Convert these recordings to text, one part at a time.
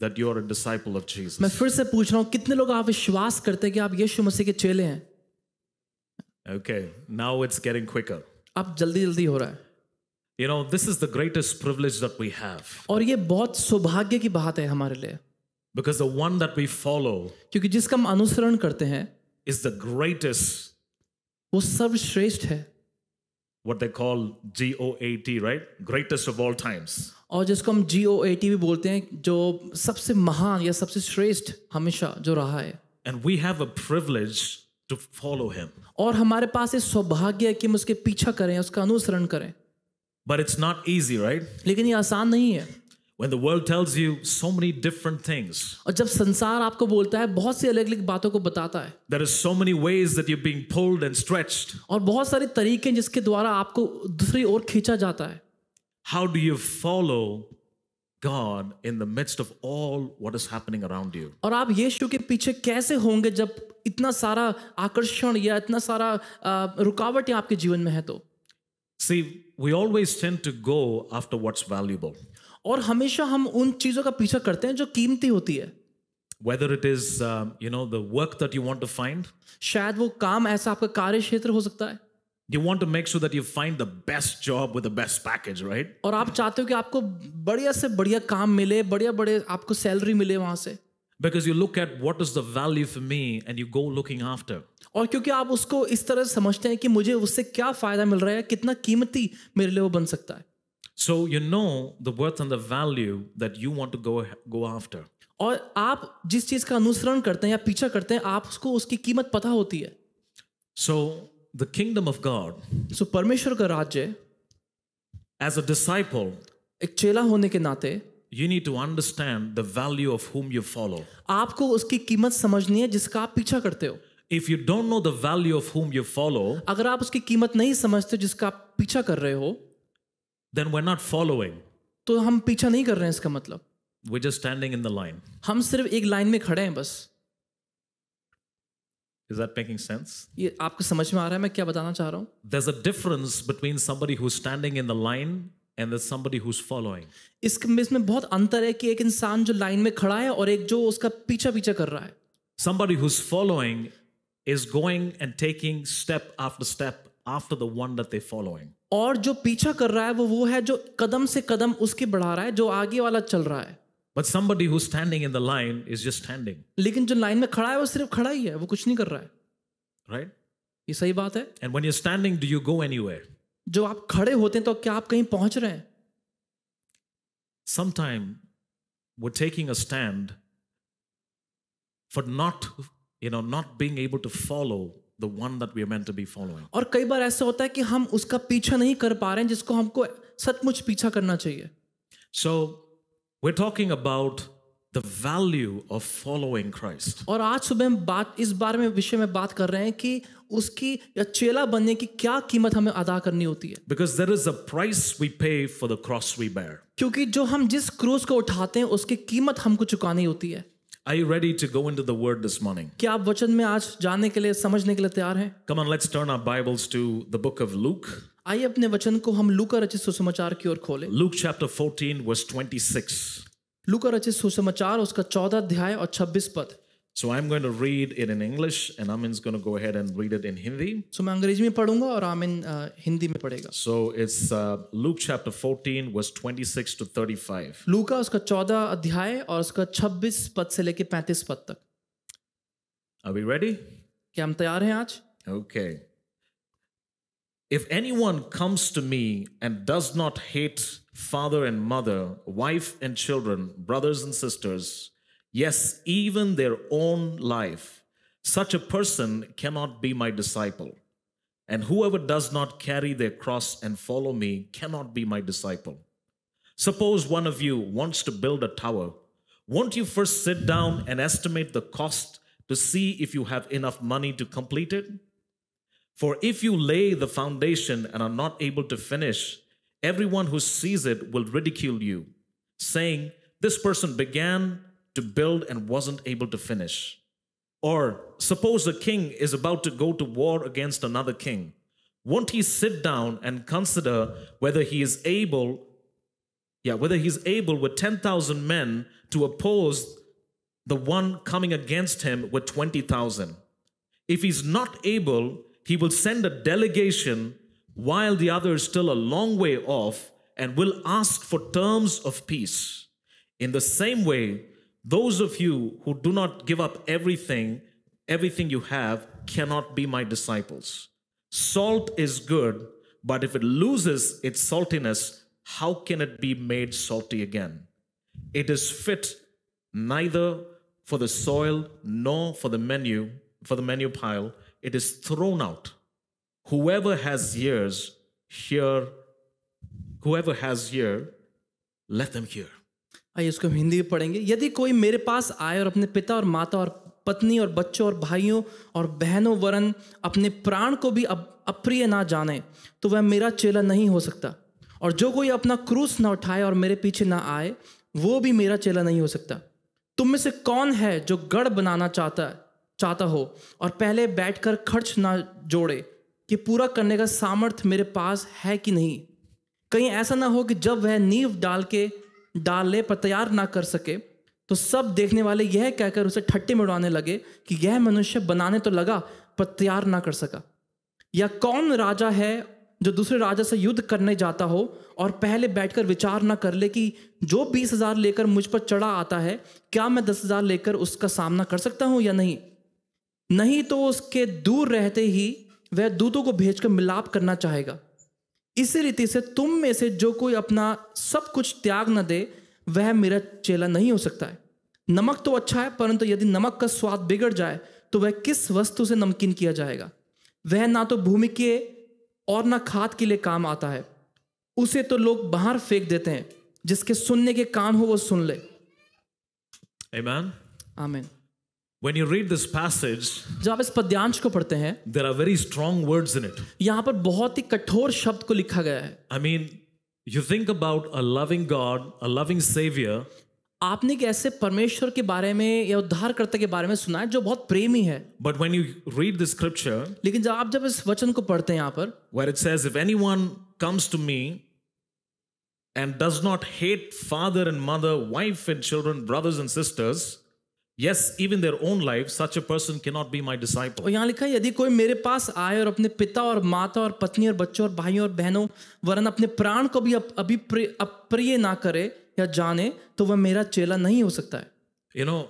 that you are a disciple of Jesus. मैं फिर से पूछ रहा हूँ कितने लोग आप विश्वास करते हैं कि आप यीशु मसीह के चेले हैं? Okay, now it's getting quicker. अब जल्दी-जल्दी हो रहा है. You know, this is the greatest privilege that we have. और ये बहुत सौभाग्य की बात है हमारे लिए. Because the one that we follow क्योंकि जिसका हम अनुसरण करते हैं is the greatest वो सर्वश्रेष्ठ है what they call GOAT right greatest of all times और जिसको हम जी ओ ए टी भी बोलते हैं जो सबसे महान या सबसे श्रेष्ठ हमेशा जो रहा है and we have a privilege to follow him और हमारे पास ये सौभाग्य है कि हम उसके पीछा करें उसका अनुसरण करें but it's not easy right लेकिन ये आसान नहीं है When the world tells you so many different things. और जब संसार आपको बोलता है बहुत सी अलग अलग बातों को बताता है There are so many ways that you're being pulled and stretched. और बहुत सारे तरीके जिसके द्वारा आपको दूसरी ओर खींचा जाता है How do you follow God in the midst of all what is happening around you? और आप यीशु के पीछे कैसे होंगे जब इतना सारा आकर्षण या इतना सारा रुकावट आपके जीवन में है तो See, we always tend to go after what's valuable. और हमेशा हम उन चीजों का पीछा करते हैं जो कीमती होती है whether it is uh, you know the work that you want to find शायद वो काम ऐसा आपका कार्य क्षेत्र हो सकता है you want to make sure that you find the best job with the best package, right? और आप चाहते हो कि आपको बढ़िया से बढ़िया काम मिले, बढ़िया बढ़े आपको सैलरी मिले वहाँ से. Because you look at what is the value for me, and you go looking after. और क्योंकि आप उसको इस तरह समझते हैं कि मुझे उससे क्या फायदा मिल रहा है, कितना कीमती मेरे लिए वो बन सकता है. So you know the worth and the value that you want to go go after. और आप जिस चीज का अनुसरण करते हैं या पीछा करते हैं आप उसको उसकी कीमत पता होती है सो so, the kingdom of God. So परमेश्वर का राज्य as a disciple एक चेला होने के नाते you need to understand the value of whom you follow. आपको उसकी कीमत समझनी है जिसका आप पीछा करते हो. If you don't know the value of whom you follow, अगर आप उसकी कीमत नहीं समझते जिसका आप पीछा कर रहे हो, then we're not following. तो हम पीछा नहीं कर रहे हैं इसका मतलब. We're just standing in the line. हम सिर्फ एक लाइन में खड़े हैं बस. Is that making sense? ये आपको समझ में आ रहा है मैं क्या बताना चाह रहा हूँ There's a difference between somebody who's standing in the line and there's somebody who's following. इस इसमें में बहुत अंतर है कि एक इंसान जो लाइन में खड़ा है और एक जो उसका पीछा पीछा कर रहा है Somebody who's following is going and taking step after step after the one that they're following. और जो पीछा कर रहा है वो वो है जो कदम से कदम उसके बढ़ा रहा है जो आगे वाला चल रहा है But somebody who's standing in the line is just standing. लेकिन जो लाइन में खड़ा है वो सिर्फ खड़ा ही है वो कुछ नहीं कर रहा है Right? ये सही बात है And when you're standing, do you go anywhere? जो आप खड़े होते हैं तो क्या आप कहीं पहुंच रहे हैं Sometime we're taking a stand for not you know not being able to follow the one that we are meant to be following. और कई बार ऐसा होता है कि हम उसका पीछा नहीं कर पा रहे हैं जिसको हमको सचमुच पीछा करना चाहिए. So We're talking about the value of following Christ. और आज सुबह हम बात इस बारे में विषय में बात कर रहे हैं कि उसकी या चेला बनने की क्या कीमत हमें अदा करनी होती है Because there is a price we pay for the cross we bear. क्योंकि जो हम जिस क्रूस को उठाते हैं उसकी कीमत हमको चुकानी होती है Are you ready to go into the word this morning? क्या आप वचन में आज जाने के लिए समझने के लिए तैयार हैं? Come on, let's turn our Bibles to the book of Luke. आइए अपने वचन को हम लुका रचित सुसमाचार की ओर खोलें लुक चैप्टर 14 वर्स 26 लुका रचित सुसमाचार उसका 14 अध्याय और 26 पद So I'm going to read it in English and Amin's going to go ahead and read it in Hindi. So मैं अंग्रेजी में पढ़ूंगा और आमिन हिंदी में पढ़ेगा. So it's uh, Luke chapter 14 verse 26 to 35. लूका उसका 14 अध्याय और उसका 26 पद से लेके 35 पद तक. Are we ready? क्या हम तैयार हैं आज? Okay. If anyone comes to me and does not hate father and mother, wife and children, brothers and sisters, yes, even their own life, such a person cannot be my disciple. And whoever does not carry their cross and follow me cannot be my disciple. Suppose one of you wants to build a tower. Won't you first sit down and estimate the cost to see if you have enough money to complete it? For if you lay the foundation and are not able to finish, everyone who sees it will ridicule you, saying, This person began to build and wasn't able to finish. Or suppose a king is about to go to war against another king. Won't he sit down and consider whether he is able, yeah, whether he's able with 10,000 men to oppose the one coming against him with 20,000? If he's not able, he will send a delegation while the other is still a long way off and will ask for terms of peace. In the same way, those of you who do not give up everything, everything you have, cannot be my disciples. Salt is good, but if it loses its saltiness, how can it be made salty again? It is fit neither for the soil nor for the menu, for the menu pile, it is thrown out. Whoever has ears, hear. Whoever has ear, let them hear. आइए इसको हिंदी में पढ़ेंगे यदि कोई मेरे पास आए और अपने पिता और माता और पत्नी और बच्चों और भाइयों और बहनों वरन अपने प्राण को भी अप्रिय ना जाने तो वह मेरा चेला नहीं हो सकता और जो कोई अपना क्रूस ना उठाए और मेरे पीछे ना आए वो भी मेरा चेला नहीं हो सकता तुम में से कौन है जो गढ़ बनाना चाहता है चाहता हो और पहले बैठकर खर्च ना जोड़े कि पूरा करने का सामर्थ्य मेरे पास है कि नहीं कहीं ऐसा ना हो कि जब वह नींव डाल के डाल ले पर तैयार ना कर सके तो सब देखने वाले यह कहकर उसे ठट्टे में उड़ाने लगे कि यह मनुष्य बनाने तो लगा पर तैयार ना कर सका या कौन राजा है जो दूसरे राजा से युद्ध करने जाता हो और पहले बैठकर विचार ना कर ले कि जो बीस हजार लेकर मुझ पर चढ़ा आता है क्या मैं दस हजार लेकर उसका सामना कर सकता हूं या नहीं नहीं तो उसके दूर रहते ही वह दूतों को भेजकर मिलाप करना चाहेगा इसी रीति से तुम में से जो कोई अपना सब कुछ त्याग न दे वह मेरा चेला नहीं हो सकता है नमक तो अच्छा है परंतु यदि नमक का स्वाद बिगड़ जाए तो वह किस वस्तु से नमकीन किया जाएगा वह ना तो भूमि के और ना खाद के लिए काम आता है उसे तो लोग बाहर फेंक देते हैं जिसके सुनने के कान हो वो सुन ले Amen. Amen. When you read this passage, जब आप इस पद्यांश को पढ़ते हैं there are very strong words in it. यहाँ पर बहुत ही कठोर शब्द को लिखा गया है I mean, you think about a loving God, a loving Savior. आपने कैसे परमेश्वर के बारे में या उद्धारकर्ता के बारे में सुना है जो बहुत प्रेमी है But when you read the scripture, लेकिन जब आप जब इस वचन को पढ़ते हैं यहाँ पर where it says, if anyone comes to me and does not hate father and mother, wife and children, brothers and sisters, Yes, even their own life, such a person cannot be my disciple. यहाँ लिखा है यदि कोई मेरे पास आए और अपने पिता और माता और पत्नी और बच्चों और भाइयों और बहनों वरन अपने प्राण को भी अभी अप्रिय ना करे या जाने तो वह मेरा चेला नहीं हो सकता है You know,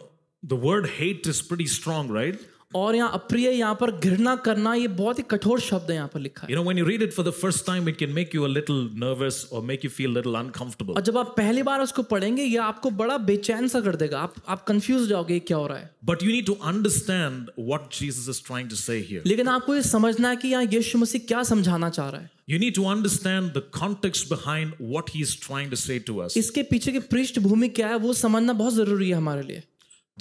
the word hate is pretty strong, right? और यहाँ अप्रिय यहाँ पर घृणा करना ये बहुत ही कठोर शब्द है यहाँ पर लिखा है you know when you read it for the first time it can make you a little nervous और make you feel little uncomfortable और जब आप पहली बार उसको पढ़ेंगे ये आपको बड़ा बेचैन सा कर देगा आप आप कंफ्यूज जाओगे क्या हो रहा है but you need to understand what Jesus is trying to say here लेकिन आपको ये समझना है कि यहाँ यीशु मसीह क्या समझाना चाह रहा है You need to understand the context behind what he is trying to say to us. इसके पीछे की पृष्ठभूमि क्या है वो समझना बहुत जरूरी है हमारे लिए.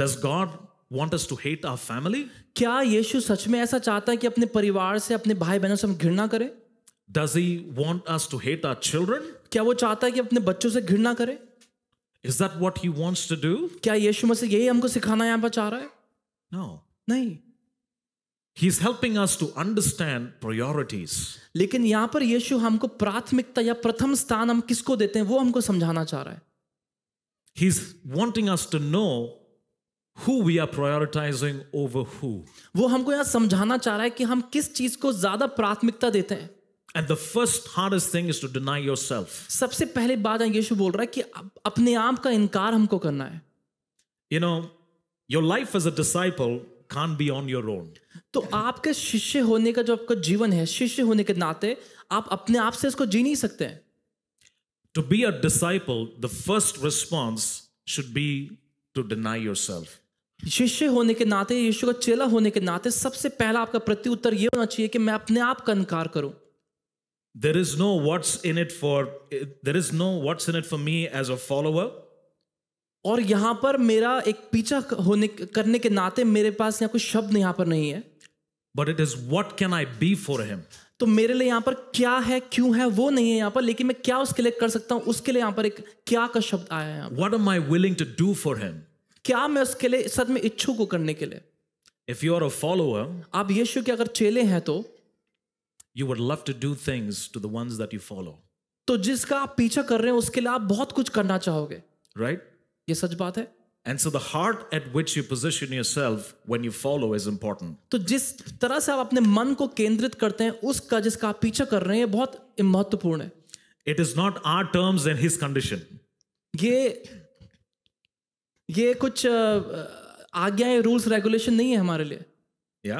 Does God want us to hate our family? क्या यीशु सच में ऐसा चाहता है कि अपने परिवार से अपने भाई बहनों से हम घृणा करें? Does he want us to hate our children? क्या वो चाहता है कि अपने बच्चों से घृणा करें? Is that what he wants to do? क्या यीशु मसीह यही हमको सिखाना यहाँ पर चाह रहा है? No. नहीं. He's helping us to understand priorities. लेकिन यहां पर यीशु हमको प्राथमिकता या प्रथम स्थान हम किसको देते हैं वो हमको समझाना चाह रहा है. He's wanting us to know who we are prioritizing over who वो हमको यहाँ समझाना चाह रहा है कि हम किस चीज को ज्यादा प्राथमिकता देते हैं And the first hardest thing is to deny yourself. सबसे पहले बात यीशु बोल रहा है कि अपने आप का इनकार हमको करना है You know, your life as a disciple can't be on your own. तो आपके शिष्य होने का जो आपका जीवन है शिष्य होने के नाते आप अपने आप से इसको जी नहीं सकते हैं To be a disciple, the first response should be to deny yourself. शिष्य होने के नाते यीशु का चेला होने के नाते सबसे पहला आपका प्रत्युत्तर यह होना चाहिए कि मैं अपने आप का इनकार करूं there is no what's in it for there is no what's in it for me as a follower और यहां पर मेरा एक पीछा होने करने के नाते मेरे पास यहां कोई शब्द यहां पर नहीं है but it is what can I be for him तो मेरे लिए यहां पर क्या है क्यों है वो नहीं है यहाँ पर लेकिन मैं क्या उसके लिए कर सकता हूँ उसके लिए यहाँ पर एक क्या का शब्द आया है what am I willing to do for him क्या मैं उसके लिए सच में इच्छुक हूं करने के लिए if you are a follower आप यीशु के अगर चेले हैं तो you would love to do things to the ones that you follow तो जिसका आप पीछा कर रहे हैं उसके लिए आप बहुत कुछ करना चाहोगे राइट right? ये सच बात है And so the heart at which you position yourself when you follow is important. तो जिस तरह से आप अपने मन को केंद्रित करते हैं उसका जिसका आप पीछा कर रहे हैं बहुत महत्वपूर्ण है. It is not our terms and his condition. ये ये कुछ आज्ञाएं रूल्स रेगुलेशन नहीं है हमारे लिए या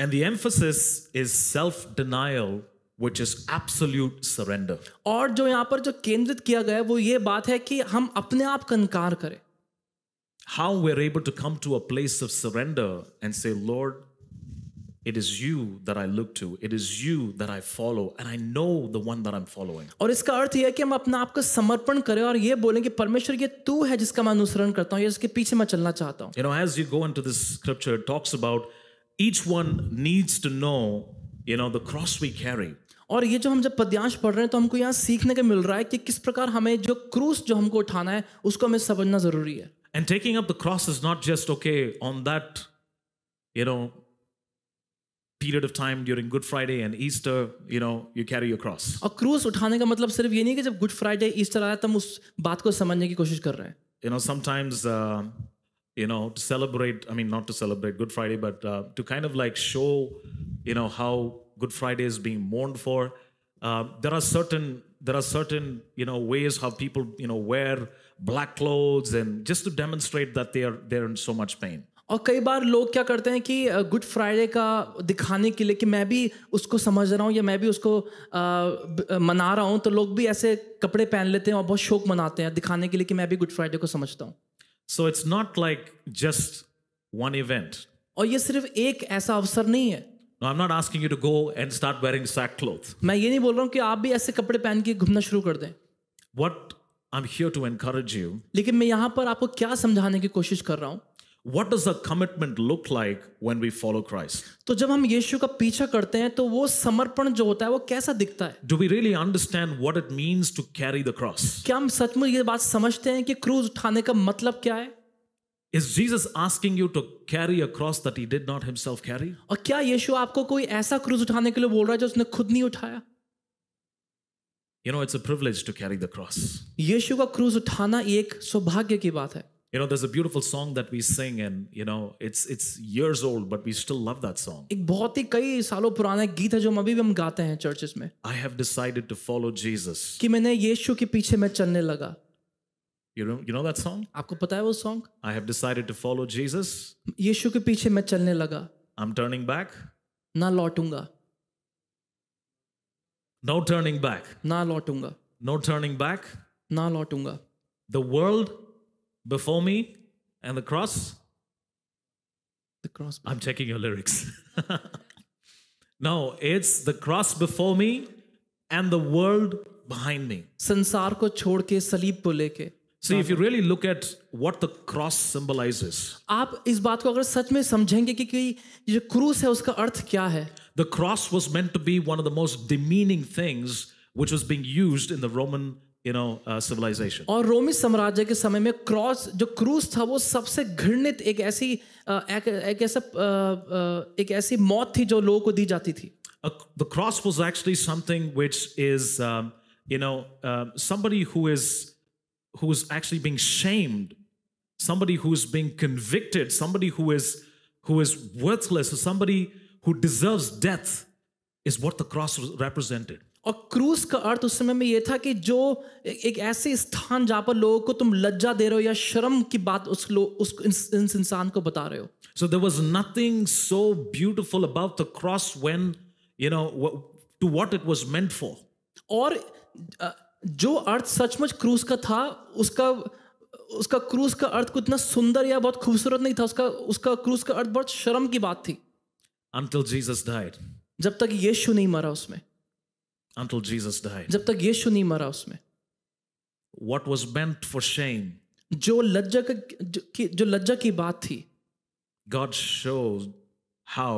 and the emphasis is self denial which is absolute surrender. और जो यहाँ पर जो केंद्रित किया गया है वो ये बात है कि हम अपने आप का इनकार करें. How we're able to come to a place of surrender and say, Lord, it is you that I look to. It is you that I follow. And I know the one that I'm following. और इसका अर्थ यह है कि हम अपना आप समर्पण करें और ये बोलें कि परमेश्वर ये तू है जिसका मैं अनुसरण करता हूँ या पीछे मैं चलना चाहता हूँ You know, as you go into this scripture, it talks about each one needs to know, you know, the cross we carry. और ये जो हम जब पद्यांश पढ़ रहे हैं तो हमको यहाँ सीखने मिल रहा है कि किस प्रकार हमें जो क्रूस जो हमको उठाना है उसको हमें समझना जरूरी है And taking up the cross is not just okay on that, you know, period of time during Good Friday and Easter, you know, you carry your cross. A cross, उठाने का मतलब सिर्फ ये नहीं कि जब Good Friday, Easter आया तब उस बात को समझने की कोशिश कर रहे हैं You know, sometimes uh, you know to celebrate. I mean, not to celebrate Good Friday, but uh, to kind of like show, you know, how Good Friday is being mourned for. Uh, there are certain there are certain you know ways how people you know wear black clothes and just to demonstrate that they are they're in so much pain. और कई बार लोग क्या करते हैं कि good Friday का दिखाने के लिए कि मैं भी उसको समझ रहा हूँ या मैं भी उसको आ, मना रहा हूँ तो लोग भी ऐसे कपड़े पहन लेते हैं और बहुत शौक मनाते हैं दिखाने के लिए कि मैं भी गुड फ्राइडे को समझता हूँ so it's not like just one event और ये सिर्फ एक ऐसा अवसर नहीं है No, I'm not asking you to go and start wearing sackcloth. मैं ये नहीं बोल रहा हूँ कि आप भी ऐसे कपड़े पहन के घूमना शुरू कर दें. What I'm here to encourage you. लेकिन मैं यहाँ पर आपको क्या समझाने की कोशिश कर रहा हूँ What does the commitment look like when we follow Christ? तो जब हम यीशु का पीछा करते हैं तो वो समर्पण जो होता है वो कैसा दिखता है? Do we really understand what it means to carry the cross? क्या हम सचमुच ये बात समझते हैं कि क्रूज उठाने का मतलब क्या है? Is Jesus asking you to carry a cross that he did not himself carry? और क्या यीशु आपको कोई ऐसा क्रूज उठाने के लिए बोल रहा है जो उसने खुद नहीं उठाया? You know it's a privilege to carry the cross. यीशु का क्रूज उठाना एक सौभाग्य की बात है. You know, there's a beautiful song that we sing, and you know, it's it's years old, but we still love that song. एक बहुत ही कई सालों पुराना एक गीत है जो हम अभी भी हम गाते हैं चर्चेस में. I have decided to follow Jesus. कि मैंने यीशु के पीछे मैं चलने लगा. You know, you know that song? आपको पता है वो song? I have decided to follow Jesus. यीशु के पीछे मैं चलने लगा. I'm turning back. ना लौटूंगा. No turning back. ना लौटूंगा. No turning back. ना लौटूंगा. The world before me and the cross? The cross. I'm checking your lyrics. no, it's the cross before me and the world behind me. Sansar ko chhod ke salib को See, if you really look at what the cross symbolizes, आप इस बात को अगर सच में समझेंगे कि, कि ये क्रूस है उसका अर्थ क्या है The cross was meant to be one of the most demeaning things which was being used in the Roman you know uh, civilization और रोमी साम्राज्य के समय में क्रॉस जो क्रूस था वो सबसे घृणित एक ऐसी एक, एक ऐसा एक ऐसी मौत थी जो लोगों को दी जाती थी the cross was actually something which is um, you know uh, somebody who is who is actually being shamed somebody who's being convicted somebody who is who is worthless or somebody who deserves death is what the cross represented और क्रूस का अर्थ उस समय में यह था कि जो एक ऐसे स्थान जहां पर लोगों को तुम लज्जा दे रहे हो या शर्म की बात उस उस इंस, इंसान को बता रहे हो so there was nothing so beautiful about the cross when you know to what it was meant for और जो अर्थ सचमुच क्रूस का था उसका उसका क्रूस का अर्थ को इतना सुंदर या बहुत खूबसूरत नहीं था उसका उसका क्रूस का अर्थ बहुत शर्म की बात थी Until Jesus died. जब तक यीशु नहीं मरा उसमें until Jesus died. जब तक यीशु नहीं मरा उसमें What was meant for shame, जो लज्जा की- जो लज्जा की बात थी God showed how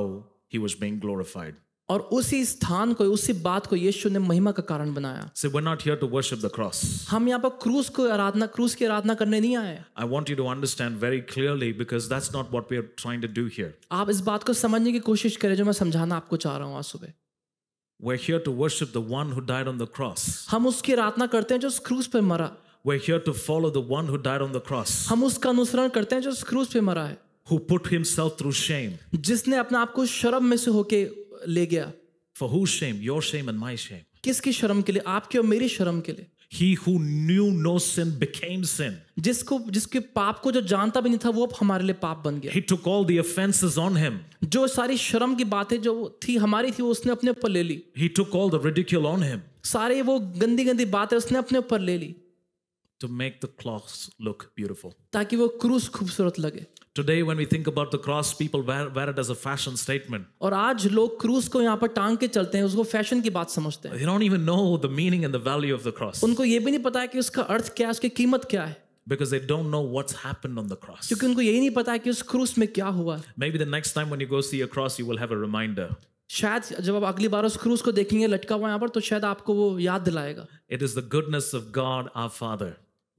he was being glorified. और उसी स्थान को उसी बात को यीशु ने महिमा का कारण बनाया so we're not here to worship the cross. हम यहाँ पर क्रूस को आराधना क्रूस की आराधना करने नहीं आए I want you to understand very clearly because that's not what we are trying to do here. आप इस बात को समझने की कोशिश करें जो मैं समझाना आपको चाह रहा हूँ आज सुबह We're here to worship the one who died on the cross. हम उसकी आराधना करते हैं जो क्रूस पे मरा We're here to follow the one who died on the cross. हम उसका अनुसरण करते हैं जो क्रूस पे मरा है Who put himself through shame. जिसने अपने आप को शर्म में से होके ले गया For whose shame? Your shame and my shame. किसकी शर्म के लिए आपके और मेरी शर्म के लिए He who knew no sin became sin. जिसको जिसके पाप को जो जानता भी नहीं था वो अब हमारे लिए पाप बन गया. He took all the offenses on him. जो सारी शर्म की बातें जो थी हमारी थी वो उसने अपने ऊपर ले ली. He took all the ridicule on him. सारे वो गंदी गंदी बातें उसने अपने ऊपर ले ली. To make the cross look beautiful. ताकि वो क्रूस खूबसूरत लगे. Today, when we think about the cross, people wear, wear it as a fashion statement. और आज लोग क्रूस को यहाँ पर टांग के चलते हैं उसको फैशन की बात समझते हैं They don't even know the meaning and the value of the cross. उनको ये भी नहीं पता है कि उसका अर्थ क्या है उसकी कीमत क्या है because they don't know what's happened on the cross. क्योंकि उनको यही नहीं पता है कि उस क्रूस में क्या Maybe the next time when you go see a cross, you will have a reminder. शायद जब आप अगली बार उस क्रूज को देखेंगे लटका हुआ यहाँ पर तो शायद आपको वो याद दिलाएगा It is the goodness of God, our Father.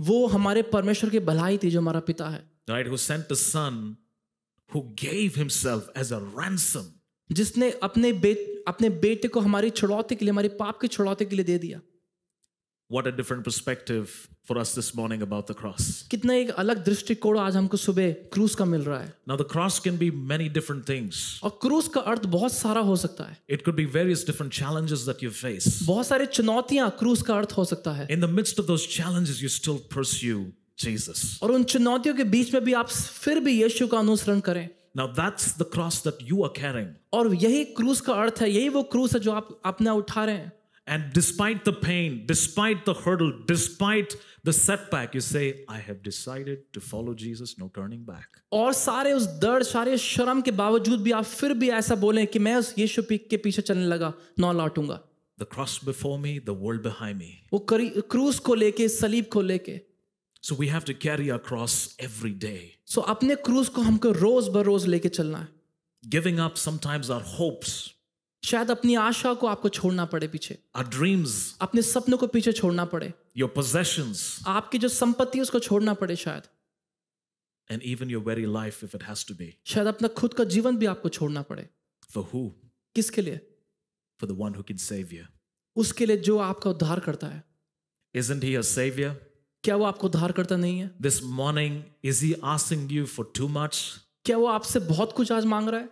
वो हमारे परमेश्वर की भलाई थी जो हमारा पिता है right who sent the son who gave himself as a ransom जिसने अपने बेट अपने बेटे को हमारी छुड़ौती के लिए हमारे पाप के छुड़ौती के लिए दे दिया What a different perspective for us this morning about the cross. कितना एक अलग दृष्टिकोण आज हमको सुबह क्रूस का मिल रहा है. Now the cross can be many different things. और क्रूस का अर्थ बहुत सारा हो सकता है. It could be various different challenges that you face. बहुत सारे चुनौतियां क्रूस का अर्थ हो सकता है. In the midst of those challenges you still pursue Jesus. और उन चुनौतियों के बीच में भी आप फिर भी यीशु का अनुसरण करें Now that's the cross that you are carrying. और यही क्रूस का अर्थ है यही वो क्रूस है जो आप अपने उठा रहे हैं And despite the pain, despite the hurdle, despite the setback, you say, I have decided to follow Jesus, no turning back. और सारे उस दर्द सारे शर्म के बावजूद भी आप फिर भी ऐसा बोलें कि मैं उस यीशु के पीछे चलने लगा नौ लौटूंगा The cross before me, the world behind me. वो क्रूस को लेके सलीब को लेके So we have to carry our cross every day. So अपने क्रूज को हमको रोज बर रोज लेके चलना है. Giving up sometimes our hopes. शायद अपनी आशा को आपको छोड़ना पड़े पीछे. Our dreams. अपने सपनों को पीछे छोड़ना पड़े. Your possessions. आपकी जो संपत्ति है उसको छोड़ना पड़े शायद. And even your very life if it has to be. शायद अपना खुद का जीवन भी आपको छोड़ना पड़े. For who? किसके लिए? For the one who can save you. उसके लिए जो आपका उद्धार करता है. Isn't he a savior? क्या वो आपको उद्धार करता नहीं है this morning is he asking you for too much क्या वो आपसे बहुत कुछ आज मांग रहा है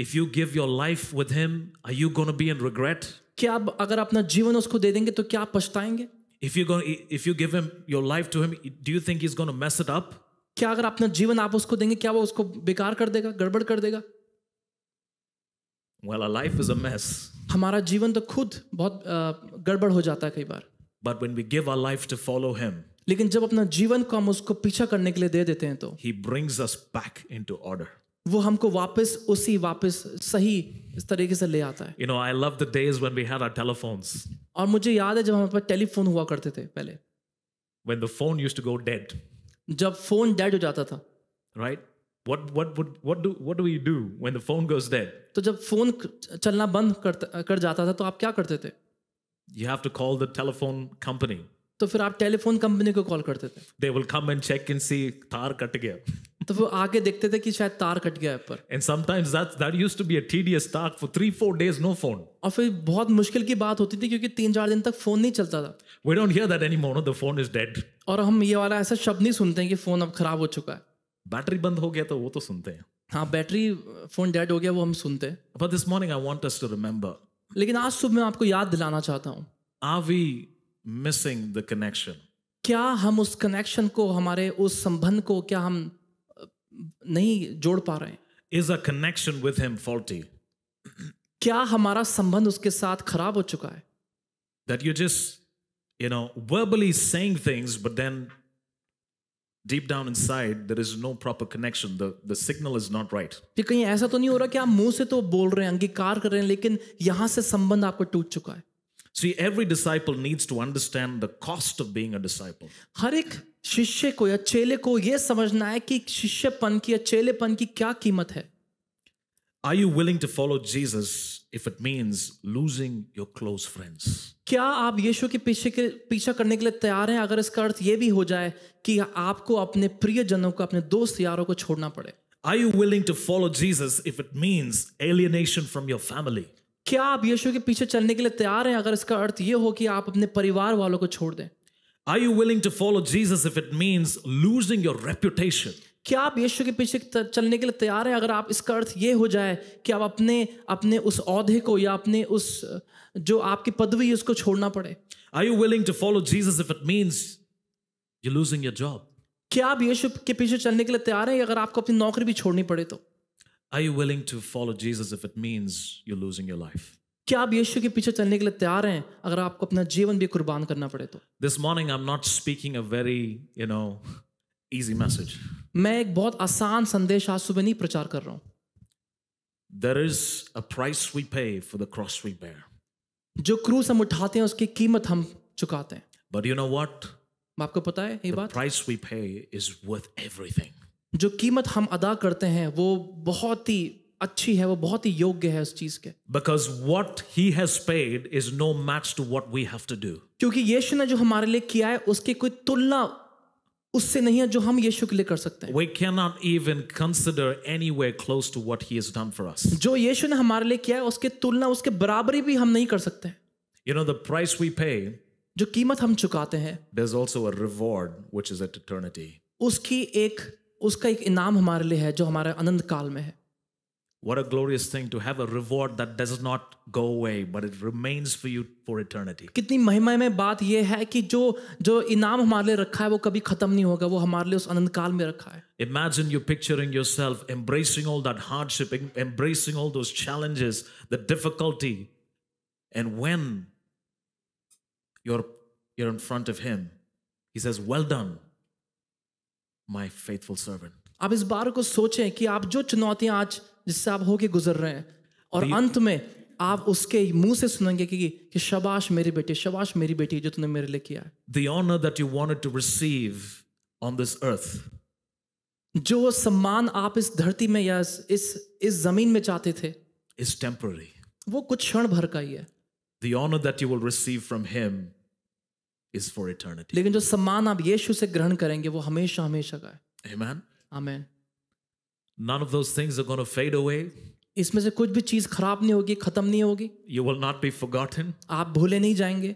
if you give your life with him are you gonna be in regret क्या आप अगर अपना जीवन उसको दे देंगे तो क्या आप पछताएंगे if you if you give him your life to him do you think is gonna mess it up क्या अगर अपना जीवन आप उसको देंगे क्या वो उसको बेकार कर देगा गड़बड़ कर देगा well, our life is a mess. हमारा जीवन तो खुद बहुत गड़बड़ हो जाता है कई बार but when we give our life to follow him लेकिन जब अपना जीवन को हम उसको पीछा करने के लिए दे देते हैं तो he brings us back into order वो हमको वापस उसी वापस सही इस तरीके से ले आता है you know I love the days when we had our telephones और मुझे याद है जब हमारे पास टेलीफोन हुआ करते थे पहले when the phone used to go dead जब फोन डेड हो जाता था right right? What what would what do what do we do when the phone goes dead? तो जब फोन चलना बंद कर कर जाता था तो आप क्या करते थे? You have to call the telephone company. तो फिर आप टेलीफोन कंपनी को कॉल करते थे they will come and check and see तार कट गया तो वो आके देखते थे कि शायद तार कट गया है पर and sometimes that that used to be a tedious task for 3 4 days no phone और फिर बहुत मुश्किल की बात होती थी क्योंकि 3 4 दिन तक फोन नहीं चलता था we don't hear that anymore no the phone is dead और हम ये वाला ऐसा शब्द नहीं सुनते हैं कि फोन अब खराब हो चुका है बैटरी बंद हो गया तो वो तो सुनते हैं हाँ बैटरी फोन डेड हो गया वो हम सुनते हैं but this morning I want us to remember लेकिन आज सुबह मैं आपको याद दिलाना चाहता हूं are we missing the connection क्या हम उस कनेक्शन को हमारे उस संबंध को क्या हम नहीं जोड़ पा रहे हैं is a connection with him faulty क्या हमारा संबंध उसके साथ खराब हो चुका है that you just you know verbally saying things but then deep down inside is is no proper connection the signal is not right कि कहीं ऐसा तो नहीं हो रहा कि आप मुंह से तो बोल रहे हैं अंगीकार कर रहे हैं लेकिन यहां से संबंध आपका टूट चुका है See, every disciple needs to understand the cost of being a disciple. हर एक शिष्य को या चेले को यह समझना है कि शिष्यपन की या चेलेपन की क्या कीमत है Are you willing to follow Jesus if it means losing your close friends? क्या आप यीशु के पीछे के पीछा करने के लिए तैयार हैं अगर इसका अर्थ यह भी हो जाए कि आपको अपने प्रियजनों को अपने दोस्त यारों को छोड़ना पड़े Are you willing to follow Jesus if it means alienation from your family? क्या आप यीशु के पीछे चलने के लिए तैयार हैं अगर इसका अर्थ ये हो कि आप अपने परिवार वालों को छोड़ दें are you willing to follow Jesus if it means losing your reputation क्या आप यीशु के पीछे चलने के लिए तैयार हैं अगर आप इसका अर्थ ये हो जाए कि आप अपने अपने उस औहदे को या अपने उस जो आपकी पदवी है उसको छोड़ना पड़े I you willing to follow Jesus if it means you losing your job क्या आप यीशु के पीछे चलने के लिए तैयार हैं अगर आपको अपनी नौकरी भी छोड़नी पड़े तो Are you willing to follow Jesus if it means you're losing your life? क्या आप यीशु के पीछे चलने के लिए तैयार हैं अगर आपको अपना जीवन भी कुर्बान करना पड़े तो This morning I'm not speaking a very, you know, easy message. मैं एक बहुत आसान संदेश आज सुबह नहीं प्रचार कर रहा हूं There is a price we pay for the cross we bear. जो क्रूस हम उठाते हैं उसकी कीमत हम चुकाते हैं But you know what? आपको पता है ये बात? The price we pay is worth everything. जो कीमत हम अदा करते हैं वो बहुत ही अच्छी है वो बहुत ही योग्य है उस चीज के because what he has paid is no match to what we have to do क्योंकि यीशु ने जो हमारे लिए किया है उसकी कोई तुलना उससे नहीं है जो हम यीशु के लिए कर सकते हैं we cannot even consider anywhere close to what he has done for us जो यीशु ने हमारे लिए किया है उसके तुलना उसके बराबरी भी हम नहीं कर सकते you know the price we pay जो कीमत हम चुकाते हैं there's also a reward which is at eternity उसकी एक उसका एक इनाम हमारे लिए है जो हमारे अनंत काल में है What a glorious thing to have a reward that does not go away but it remains for you for eternity. कितनी महिमा में बात ये है कि जो जो इनाम हमारे लिए रखा है वो कभी खत्म नहीं होगा वो हमारे लिए उस अनंत काल में रखा है. Imagine you picturing yourself embracing all that hardship, embracing all those challenges, the difficulty and when you're you're in front of him he says well done my faithful servant आप इस बार को सोचें कि आप जो चुनौतियां आज जिससे आप होके गुजर रहे हैं और तो अंत में आप उसके मुंह से सुनेंगे कि, कि शबाश मेरी बेटी शबाश मेरी बेटी जो तुमने मेरे लिए किया है honour that you wanted to receive on this earth जो सम्मान आप इस धरती में या इस इस जमीन में चाहते थे इज टेम्पररी वो कुछ क्षण भर का ही है the honour that you will receive from him is for eternity. लेकिन जो सम्मान आप यीशु से ग्रहण करेंगे वो हमेशा हमेशा का है Amen. Amen. None of those things are going to fade away. इसमें से कुछ भी चीज खराब नहीं होगी खत्म नहीं होगी You will not be forgotten. आप भूले नहीं जाएंगे.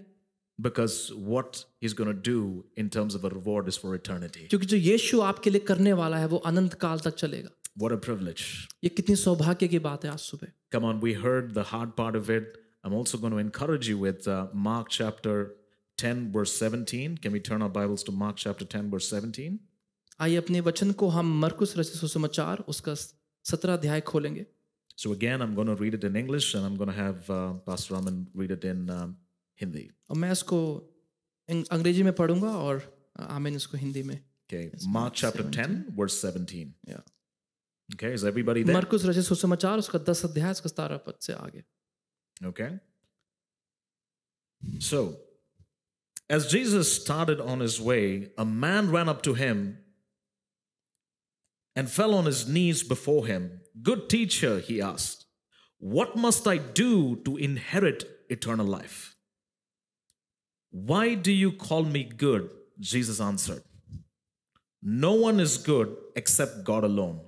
Because what he's going to do in terms of a reward is for eternity. क्योंकि जो यीशु आपके लिए करने वाला है वो अनंत काल तक चलेगा. What a privilege. ये कितनी सौभाग्य की बात है आज सुबह. Come on, we heard the hard part of it. I'm also going to encourage you with uh, Mark chapter 10 verse 17 can we turn our bibles to mark chapter 10 verse 17 आइए अपने वचन को हम मरकुस रचित सुसमाचार उसका 17 अध्याय खोलेंगे so again i'm going to read it in english and i'm going to have uh, pastor raman read it in uh, hindi और मैं इसको अंग्रेजी में पढ़ूंगा और uh, आमीन इसको हिंदी में okay mark chapter 10 verse 17 yeah okay is everybody there मरकुस रचित सुसमाचार उसका 10 अध्याय उसका 17 पद से आगे okay so as Jesus started on his way, a man ran up to him and fell on his knees before him. Good teacher, he asked, what must I do to inherit eternal life? Why do you call me good? Jesus answered. No one is good except God alone.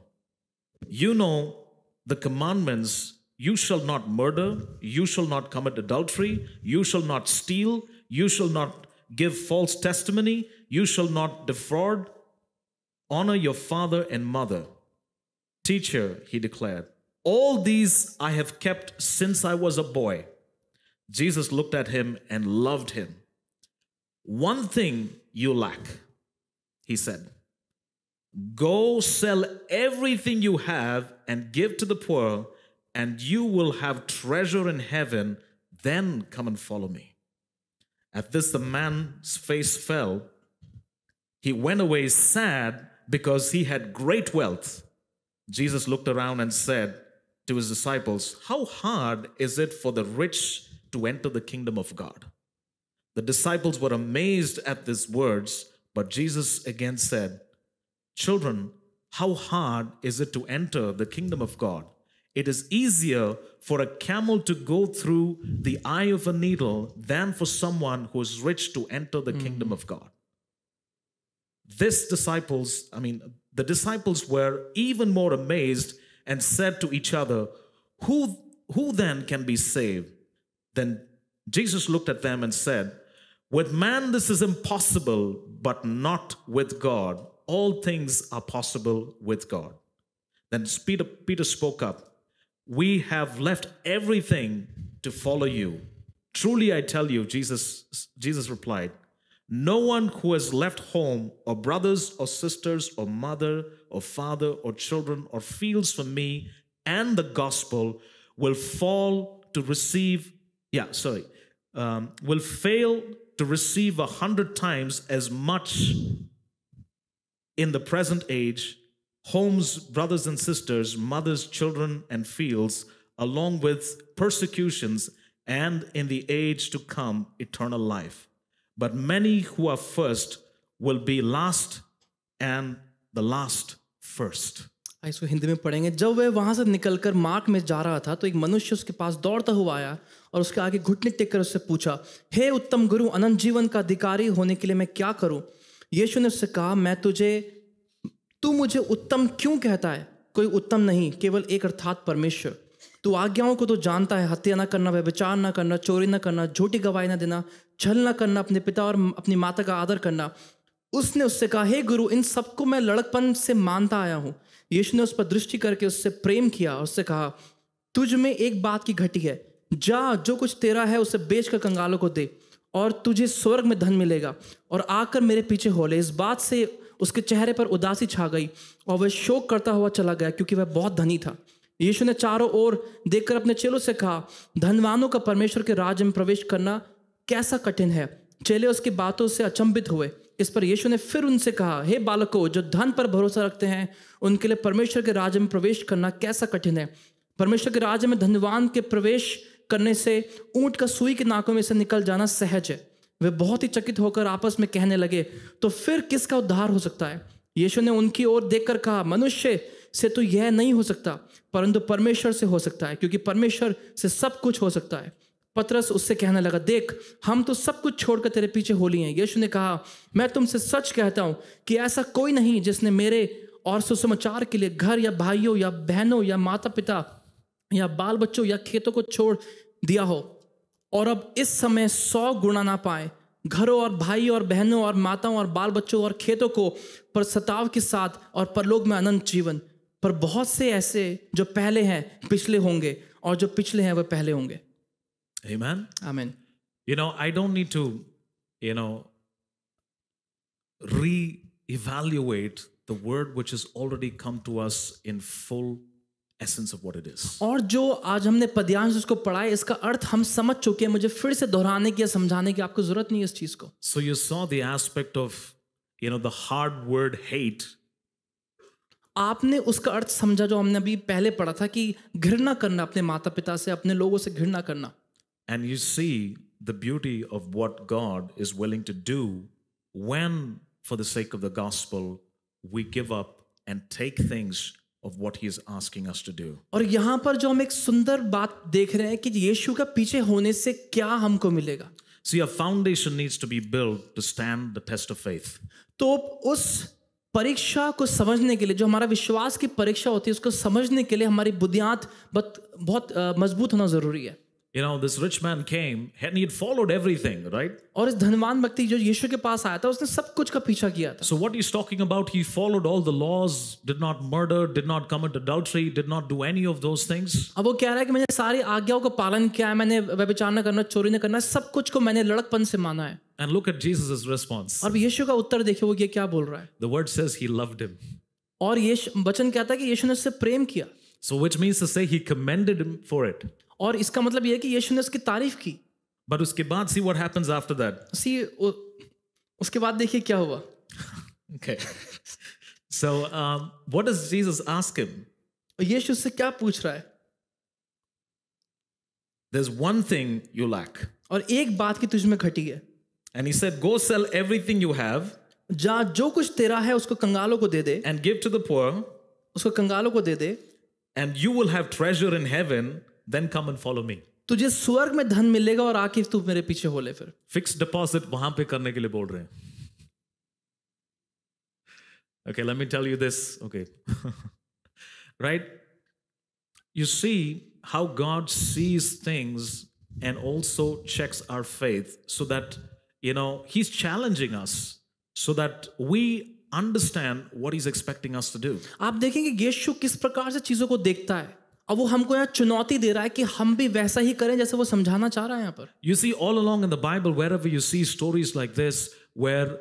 You know the commandments you shall not murder, you shall not commit adultery, you shall not steal, you shall not give false testimony, you shall not defraud. Honor your father and mother. Teacher, he declared, all these I have kept since I was a boy. Jesus looked at him and loved him. One thing you lack, he said. Go sell everything you have and give to the poor, and you will have treasure in heaven. Then come and follow me. At this, the man's face fell. He went away sad because he had great wealth. Jesus looked around and said to his disciples, How hard is it for the rich to enter the kingdom of God? The disciples were amazed at these words, but Jesus again said, Children, how hard is it to enter the kingdom of God? It is easier for a camel to go through the eye of a needle than for someone who is rich to enter the mm. kingdom of God. This disciples, I mean, the disciples were even more amazed and said to each other, Who, who then can be saved? Then Jesus looked at them and said, With man this is impossible, but not with God. All things are possible with God. Then Peter, Peter spoke up. We have left everything to follow you. Truly I tell you, Jesus, Jesus replied, no one who has left home or brothers or sisters or mother or father or children or fields for me and the gospel will fall to receive, yeah, sorry, um, will fail to receive a hundred times as much in the present age homes, brothers and sisters, mothers, children, and fields, along with persecutions, and in the age to come, eternal life. But many who are first will be last, and the last first. इसको हिंदी में पढ़ेंगे जब वह वहां से निकलकर मार्ग में जा रहा था तो एक मनुष्य उसके पास दौड़ता हुआ आया और उसके आगे घुटने टेक कर उससे पूछा हे उत्तम गुरु अनंत जीवन का अधिकारी होने के लिए मैं क्या करूं यीशु ने उससे कहा मैं तुझे तू मुझे उत्तम क्यों कहता है कोई उत्तम नहीं केवल एक अर्थात परमेश्वर तू आज्ञाओं को तो जानता है हत्या ना करना व्यविचार ना करना चोरी ना करना झूठी गवाही ना देना छल ना करना अपने पिता और अपनी माता का आदर करना उसने उससे कहा हे गुरु इन सबको मैं लड़कपन से मानता आया हूँ यीशु ने उस पर दृष्टि करके उससे प्रेम किया और उससे कहा तुझ में एक बात की घटी है जा जो कुछ तेरा है उसे बेच कर कंगालों को दे और तुझे स्वर्ग में धन मिलेगा और आकर मेरे पीछे हो ले इस बात से उसके चेहरे पर उदासी छा गई और वह शोक करता हुआ चला गया क्योंकि वह बहुत धनी था यीशु ने चारों ओर देखकर अपने चेलों से कहा धनवानों का परमेश्वर के राज्य में प्रवेश करना कैसा कठिन है चेले उसकी बातों से अचंभित हुए इस पर यीशु ने फिर उनसे कहा हे बालकों जो धन पर भरोसा रखते हैं उनके लिए परमेश्वर के राज्य में प्रवेश करना कैसा कठिन है परमेश्वर के राज्य में धनवान के प्रवेश करने से ऊंट का सुई के नाकों में से निकल जाना सहज है वे बहुत ही चकित होकर आपस में कहने लगे तो फिर किसका उद्धार हो सकता है यीशु ने उनकी ओर देखकर कहा मनुष्य से तो यह नहीं हो सकता परंतु परमेश्वर से हो सकता है क्योंकि परमेश्वर से सब कुछ हो सकता है पतरस उससे कहने लगा देख हम तो सब कुछ छोड़कर तेरे पीछे हो लिए हैं यीशु ने कहा मैं तुमसे सच कहता हूं कि ऐसा कोई नहीं जिसने मेरे और सुसमाचार के लिए घर या भाइयों या बहनों या माता पिता या बाल बच्चों या खेतों को छोड़ दिया हो और अब इस समय सौ गुणा ना पाए घरों और भाई और बहनों और माताओं और बाल बच्चों और खेतों को पर सताव के साथ और परलोक में अनंत जीवन पर बहुत से ऐसे जो पहले हैं पिछले होंगे और जो पिछले हैं वह पहले होंगे Amen. Amen. You know, I don't need to, you know, re-evaluate the word which has already come to us in full essence of what it is. और जो आज हमने पद्यांश उसको पढ़ा इसका अर्थ हम समझ चुके हैं मुझे फिर से दोहराने की या समझाने की आपको जरूरत नहीं है इस चीज को. So you saw the aspect of you know the hard word hate. आपने उसका अर्थ समझा जो हमने अभी पहले पढ़ा था कि घृणा करना अपने माता पिता से अपने लोगों से घृणा करना. And you see the beauty of what God is willing to do when for the sake of the gospel we give up and take things of what he is asking us to do. और यहाँ पर जो हम एक सुंदर बात देख रहे हैं कि यीशु का पीछे होने से क्या हमको मिलेगा See, our foundation needs to be built to stand the test of faith. तो उस परीक्षा को समझने के लिए जो हमारा विश्वास की परीक्षा होती है उसको समझने के लिए हमारी बुद्धियात बहुत मजबूत होना जरूरी है you know this rich man came and he had followed everything right और इस धनवान व्यक्ति जो यीशु के पास आया था उसने सब कुछ का पीछा किया था so what he's talking about he followed all the laws did not murder did not commit adultery did not do any of those things अब वो कह रहा है कि मैंने सारी आज्ञाओं का पालन किया है मैंने व्यभिचार न करना चोरी न करना सब कुछ को मैंने लड़कपन से माना है and look at Jesus' response और यीशु का उत्तर देखिए वो ये क्या बोल रहा है the word says he loved him और यीशु वचन कहता है कि यीशु ने उससे प्रेम किया so which means to say he commended him for it और इसका मतलब यह कि यीशु ने उसकी तारीफ की बट उसके बाद see what happens after that see उसके बाद देखिए क्या हुआ okay so what does Jesus ask him यीशु उससे क्या पूछ रहा है there is one thing you lack और एक बात की तुझ में घटी है and he said go sell everything you have जा जो कुछ तेरा है उसको कंगालों को दे दे and give to the poor उसको कंगालों को दे दे and you will have treasure in heaven then come and follow me तुझे स्वर्ग में धन मिलेगा और आखिर तू मेरे पीछे हो ले फिर फिक्स डिपॉजिट वहां पे करने के लिए बोल रहे okay let me tell you this okay right you see how God sees things and also checks our faith so that you know he is challenging us so that we understand what is expecting us to do आप देखेंगे गेशु किस प्रकार से चीजों को देखता है और वो हमको यहाँ चुनौती दे रहा है कि हम भी वैसा ही करें जैसे वो समझाना चाह रहा है यहाँ पर you see all along in the Bible wherever you see stories like this where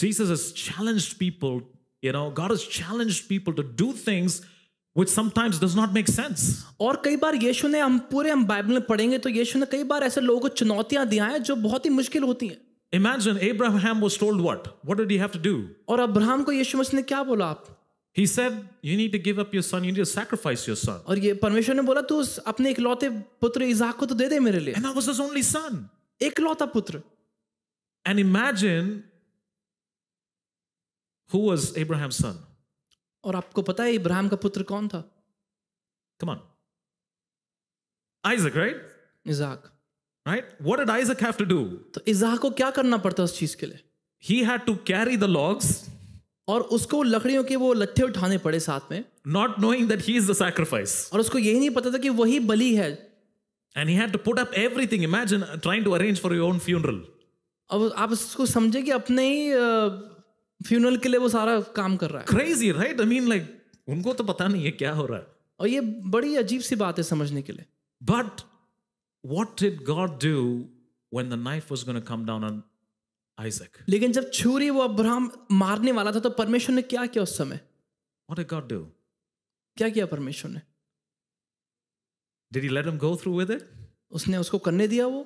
Jesus has challenged people you know God is challenged people to do things which sometimes does not make sense और कई बार यीशु ने हम पूरे हम Bible में पढ़ेंगे तो यीशु ने कई बार ऐसे लोगों को चुनौतियां दिया हैं जो बहुत ही मुश्किल होती हैं Imagine Abraham was told what? What did he have to do? और अब्राहम को यीशु मसीह ने क्या बोला आप He said, You need to give up your son, you need to sacrifice your son. And I was his only son. And imagine who was Abraham's son. और आपको पता है Come on. Isaac, right? Isaac, Right? What did Isaac have to do? He had to carry the logs. और उसको लकड़ियों के वो लट्ठे उठाने पड़े साथ में not knowing that he is the sacrifice और उसको यही नहीं पता था कि वही बलि है and he had to put up everything imagine trying to arrange for your own funeral अब आप इसको समझे कि अपने ही फ्यूनरल के लिए वो सारा काम कर रहा है crazy right I mean like उनको तो पता नहीं है क्या हो रहा है और ये बड़ी अजीब सी बात है समझने के लिए but what did God do when the knife was gone come down on Isaac. लेकिन जब छुरी वो अब्राहम मारने वाला था तो परमेश्वर ने क्या किया उस समय What did God do? क्या किया परमेश्वर ने Did he let him go through with it? उसने उसको करने दिया वो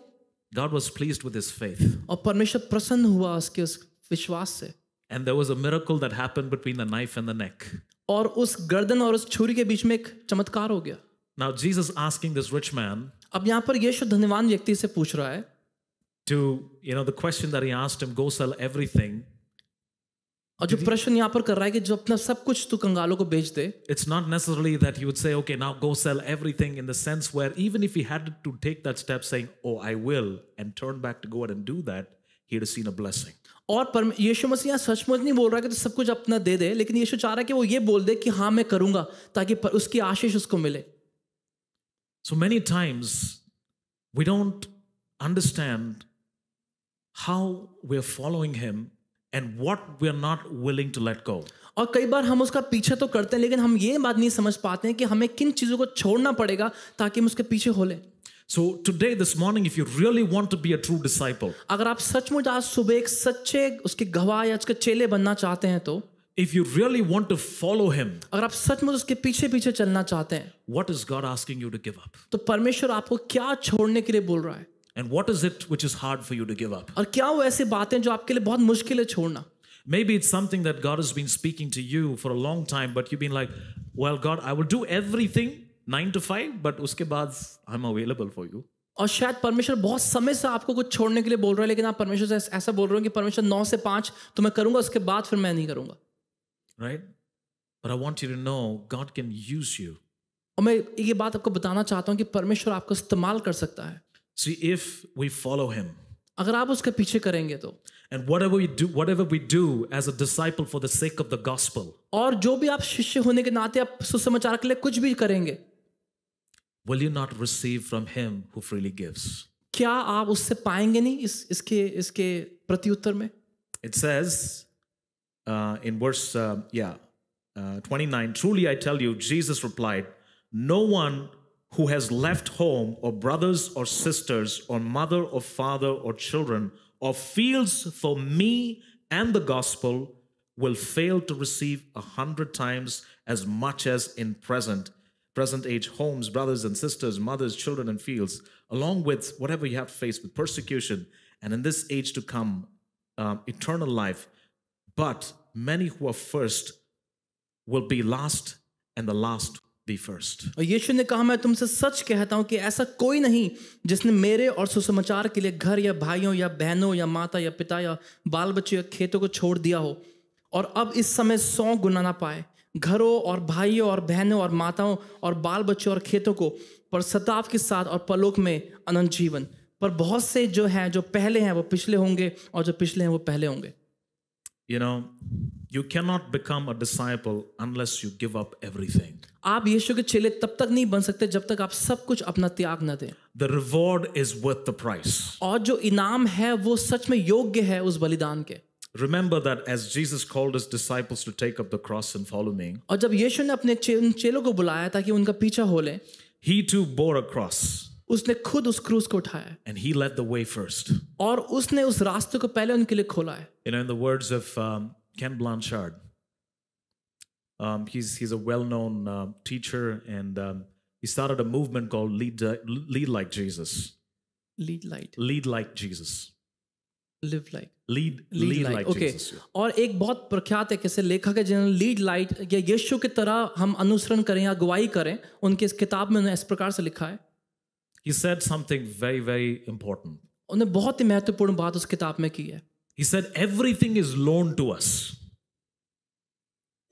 God was pleased with his faith. और परमेश्वर प्रसन्न हुआ उसके उस विश्वास से And there was a miracle that happened between the knife and the neck. और उस गर्दन और उस छुरी के बीच में एक चमत्कार हो गया Now Jesus asking this rich man. अब यहाँ पर यीशु धन्यवान व्यक्ति से पूछ रहा है to you know the question that he asked him go sell everything और जो प्रश्न यहाँ पर कर रहा है कि जो अपना सब कुछ तू कंगालों को बेच दे it's not necessarily that you would say okay now go sell everything in the sense where even if he had to take that step saying oh I will and turn back to God and do that he had seen a blessing और पर यीशु मसीह यहाँ सचमुच नहीं बोल रहा कि तो सब कुछ अपना दे दे लेकिन यीशु चाह रहा है कि वो ये बोल दे कि हाँ मैं करूंगा ताकि उसकी आशीष उसको मिले so many times we don't understand how we're following him and what we're not willing to let go. और कई बार हम उसका पीछे तो करते हैं लेकिन हम ये बात नहीं समझ पाते हैं कि हमें किन चीजों को छोड़ना पड़ेगा ताकि हम उसके पीछे हो लें So today this morning if you really want to be a true disciple अगर आप सचमुच आज सुबह एक सच्चे उसके गवाह या उसके चेले बनना चाहते हैं तो if you really want to follow him अगर आप सचमुच उसके पीछे पीछे चलना चाहते हैं what is God asking you to give up तो परमेश्वर आपको क्या छोड़ने के लिए बोल रहा है And what is it which is hard for you to give up? और क्या वो ऐसी बातें जो आपके लिए बहुत मुश्किल है छोड़ना? Maybe it's something that God has been speaking to you for a long time, but you've been like, well, God, I will do everything nine to five, but उसके बाद I'm available for you. और शायद परमेश्वर बहुत समय से आपको कुछ छोड़ने के लिए बोल रहा है लेकिन आप परमेश्वर से ऐसा बोल रहे हो कि परमेश्वर नौ से पांच तो मैं करूंगा उसके बाद फिर मैं नहीं करूंगा right but I want you to know God can use you और मैं ये बात आपको बताना चाहता हूँ कि परमेश्वर आपको इस्तेमाल कर सकता है See if we follow him. अगर आप उसके पीछे करेंगे तो and whatever we do whatever we do as a disciple for the sake of the gospel और जो भी आप शिष्य होने के नाते आप सुसमाचार के लिए कुछ भी करेंगे will you not receive from him who freely gives क्या आप उससे पाएंगे नहीं इस इसके इसके प्रत्युत्तर में it says uh, in verse uh, yeah uh, 29 truly i tell you jesus replied no one who has left home or brothers or sisters or mother or father or children or fields for me and the gospel will fail to receive a hundred times as much as in present present age homes brothers and sisters mothers children and fields along with whatever you have faced with persecution and in this age to come um, eternal life but many who are first will be last and the last be first. और यीशु ने कहा मैं तुमसे सच कहता हूं कि ऐसा कोई नहीं जिसने मेरे और सुसमाचार के लिए घर या भाइयों या बहनों या माता या पिता या बाल बच्चे या खेतों को छोड़ दिया हो और अब इस समय सौ गुना ना पाए घरों और भाइयों और बहनों और माताओं और बाल बच्चों और खेतों को पर सताव के साथ और पलोक में अनंत जीवन पर बहुत से जो हैं जो पहले हैं वो पिछले होंगे और जो पिछले हैं वो पहले होंगे you know you can not become a disciple unless you give up everything आप यीशु के चेले तब तक नहीं बन सकते जब तक आप सब कुछ अपना त्याग न दें the reward is worth the price और जो इनाम है वो सच में योग्य है उस बलिदान के Remember that as Jesus called his disciples to take up the cross and follow me. और जब यीशु ने अपने चेलों को बुलाया ताकि उनका पीछा हो ले he too bore a cross. उसने खुद उस क्रूस को उठाया and he led the way first. और उसने उस रास्ते को पहले उनके लिए खोला है. You know in the words of um, Ken Blanchard. Um, he's he's a well-known uh, teacher, and um, he started a movement called Lead uh, Lead Like Jesus. Lead light. Lead like Jesus. Live like. Lead lead, lead like, like okay. Jesus. और एक बहुत प्रख्यात एक ऐसे लेखक है जिन्होंने lead light या यीशु की तरह हम अनुसरण करें या अगुवाई करें उनके इस किताब में उन्होंने इस प्रकार से लिखा है He said something very very important. उन्होंने बहुत ही महत्वपूर्ण बात उस किताब में की है He said everything is loaned to us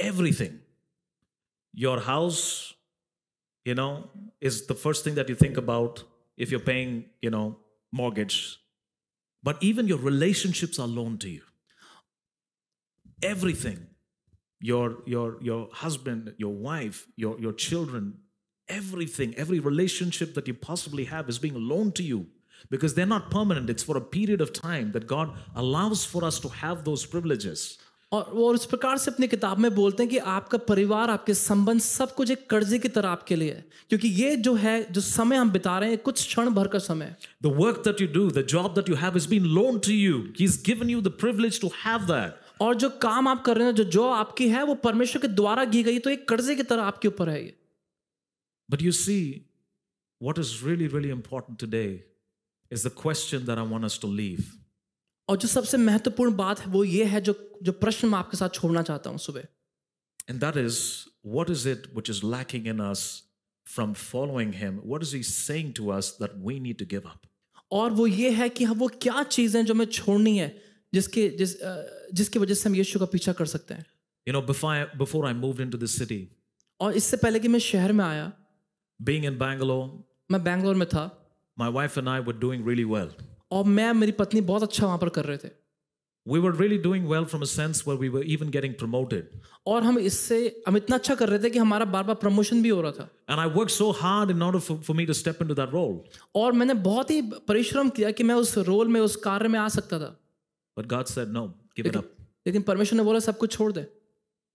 everything. Your house, you know, is the first thing that you think about if you're paying, you know, mortgage. But even your relationships are loaned to you. Everything. Your your your husband, your wife, your, your children, everything, every relationship that you possibly have is being loaned to you because they're not permanent. It's for a period of time that God allows for us to have those privileges. और वो उस प्रकार से अपनी किताब में बोलते हैं कि आपका परिवार आपके संबंध सब कुछ एक कर्जे की तरह आपके लिए क्योंकि ये जो है जो समय हम बिता रहे हैं कुछ क्षण भर का समय the work that you do the job that you have is been loan to you he is given you the privilege to have that और जो काम आप कर रहे हैं जो जो आपकी है वो परमेश्वर के द्वारा की गई तो एक कर्जे की तरह आपके ऊपर है ये but you see what is really really important today is the question that I to leave और जो सबसे महत्वपूर्ण बात है वो ये है जो जो प्रश्न मैं आपके साथ छोड़ना चाहता हूं सुबह and that is what is it which is lacking in us from following him what is he saying to us that we need to give up और वो ये है कि हम वो क्या चीजें जो हमें छोड़नी है जिसके जिस जिसकी वजह से हम यीशु का पीछा कर सकते हैं you know before before I moved into this city और इससे पहले कि मैं शहर में आया बीइंग इन बैंगलोर मैं बैंगलोर में था my wife and I were doing really well और मैं मेरी पत्नी बहुत अच्छा वहां पर कर रहे थे We were really doing well from a sense where we were even getting promoted. और हम इससे हम इतना अच्छा कर रहे थे कि हमारा बार-बार प्रमोशन भी हो रहा था. And I worked so hard in order for, for me to step into that role. और मैंने बहुत ही परिश्रम किया कि मैं उस रोल में उस कार्य में आ सकता था. But God said no, give it up. लेकिन परमेश्वर ने बोला सब कुछ छोड़ दे.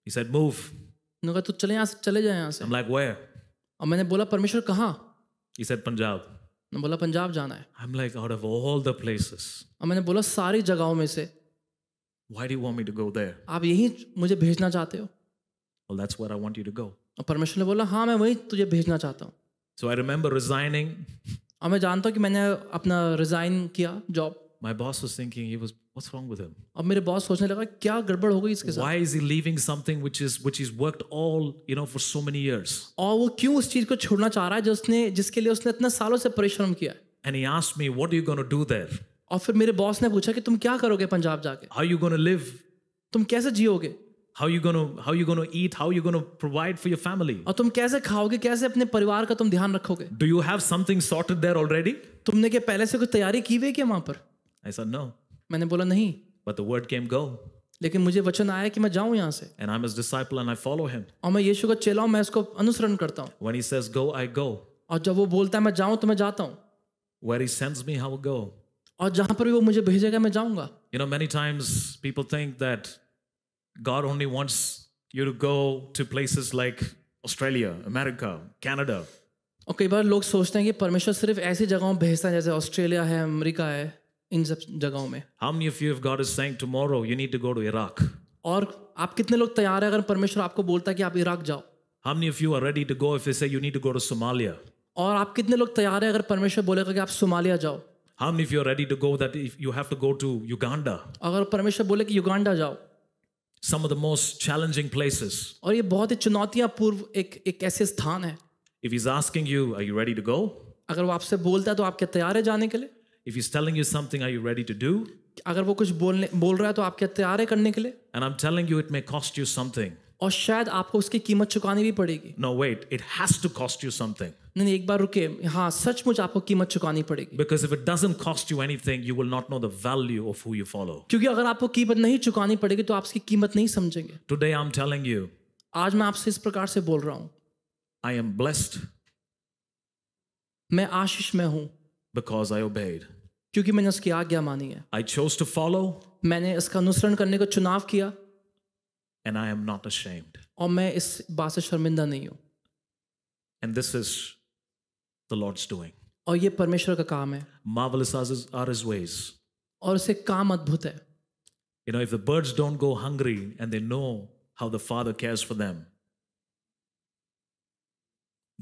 He said move. उन्होंने कहा तू चले यहाँ से चले जाए यहाँ से. I'm like where? और मैंने बोला परमेश्वर कहाँ? He said Punjab. मैं बोला पंजाब जाना है I am like out of all the places और मैंने बोला सारी जगहों में से why do you want me to go there आप यही मुझे भेजना चाहते हो well that's where I want you to go और परमेश्वर ने बोला हां मैं वही तुझे भेजना चाहता हूं सो आई रिमेंबर रिजाइनिंग और मैं जानता हूं कि मैंने अपना रिजाइन किया job My boss was thinking he was what's wrong with him? अब मेरे बॉस सोचने लगा क्या गड़बड़ हो गई इसके साथ? Why is he leaving something which is which he's worked all you know for so many years? और वो क्यों उस चीज को छोड़ना चाह रहा है जो उसने जिसके लिए उसने इतने सालों से परिश्रम किया है? And he asked me, what are you going to do there? और फिर मेरे बॉस ने पूछा कि तुम क्या करोगे पंजाब जाके? How you going to live? तुम कैसे जियोगे? How are you gonna eat? How you gonna provide for your family? और तुम कैसे खाओगे कैसे अपने परिवार का तुम ध्यान रखोगे? Do you have something sorted there already? तुमने क्या पहले से कुछ तैयारी की हुई क्या वहां पर? I said no. मैंने बोला नहीं. But the word came go. लेकिन मुझे वचन आया कि मैं जाऊं यहां से And I'm his disciple and I follow him. और मैं यीशु का चेला हूं मैं उसको अनुसरण करता हूं When he says go I go. और जब वो बोलता है मैं जाऊं तो मैं जाता हूं Where he sends me I will go. और जहां पर भी वो मुझे भेजेगा मैं जाऊंगा You know many times people think that God only wants you to go to places like Australia, America, Canada. और कई बार लोग सोचते हैं कि परमेश्वर सिर्फ ऐसी जगहों भेजता है जैसे ऑस्ट्रेलिया है अमेरिका है इन सब जगहों में हम if you God is saying tomorrow you need to go to Iraq और आप कितने लोग तैयार हैं अगर परमेश्वर आपको बोलता कि आप इराक जाओ हम if you are ready to go if say you need to go to Somalia और आप कितने लोग तैयार हैं अगर परमेश्वर बोलेगा कि आप सोमालिया जाओ हम if you are ready to go that if you have to go to Uganda अगर परमेश्वर बोले कि युगांडा जाओ some of the most challenging places और ये बहुत ही चुनौतियां पूर्व एक एक ऐसे स्थान है if he is asking you are you ready to go अगर वो आपसे बोलता है तो आप क्या तैयार है जाने के लिए If he's telling you something, are you ready to do? अगर वो कुछ बोलने बोल रहा है तो आप क्या तैयार है करने के लिए? And I'm telling you, it may cost you something. और शायद आपको उसकी कीमत चुकानी भी पड़ेगी no wait it has to cost you something नहीं एक बार रुके हाँ सचमुच आपको कीमत चुकानी पड़ेगी because if it doesn't cost you anything you will not know the value of who you follow क्योंकि अगर आपको कीमत नहीं चुकानी पड़ेगी तो आप उसकी कीमत नहीं समझेंगे today I am telling you आज मैं आपसे इस प्रकार से बोल रहा हूं आई एम ब्लेस्ड मैं आशीष में हूं because I obeyed. क्योंकि मैंने उसकी आज्ञा मानी है I chose to follow. मैंने इसका अनुसरण करने का चुनाव किया And I am not ashamed. और मैं इस बात से शर्मिंदा नहीं हूं And this is the Lord's doing. और ये परमेश्वर का काम है Marvelous are his ways. और उसके काम अद्भुत है You know, if the birds don't go hungry and they know how the Father cares for them,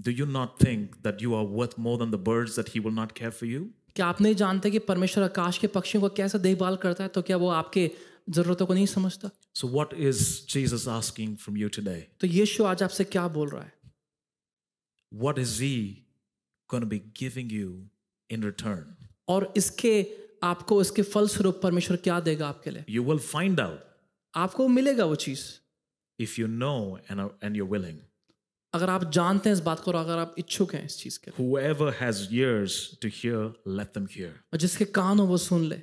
do you not think that you are worth more than the birds that he will not care for you? क्या आप नहीं जानते कि परमेश्वर आकाश के पक्षियों का कैसा देखभाल करता है तो क्या वो आपके जरूरतों को नहीं समझता? So what is Jesus asking from you today? तो यीशु आज आपसे क्या बोल रहा है? What is he going to be giving you in return? और इसके आपको इसके फल स्वरूप परमेश्वर क्या देगा आपके लिए? You will find out. आपको मिलेगा वो चीज. If you know and you're willing. अगर आप जानते हैं इस बात को और अगर आप इच्छुक हैं इस चीज के whoever has ears to hear let them hear और जिसके कान हो वो सुन ले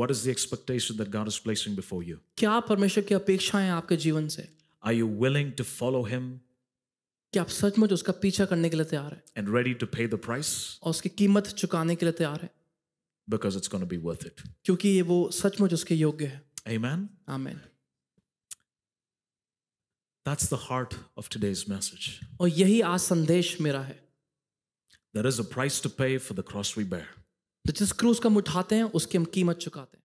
what is the expectation that god is placing before you क्या परमेश्वर की अपेक्षाएं हैं आपके जीवन से are you willing to follow him क्या आप सचमुच उसका पीछा करने के लिए तैयार हैं and ready to pay the price और उसकी कीमत चुकाने के लिए तैयार हैं because it's going to be worth it क्योंकि ये वो सचमुच उसके योग्य है amen amen That's the heart of today's message. और यही आज संदेश मेरा है There is a price to pay for the cross we bear. तो जिस क्रूस का हम उठाते हैं उसकी हम कीमत चुकाते हैं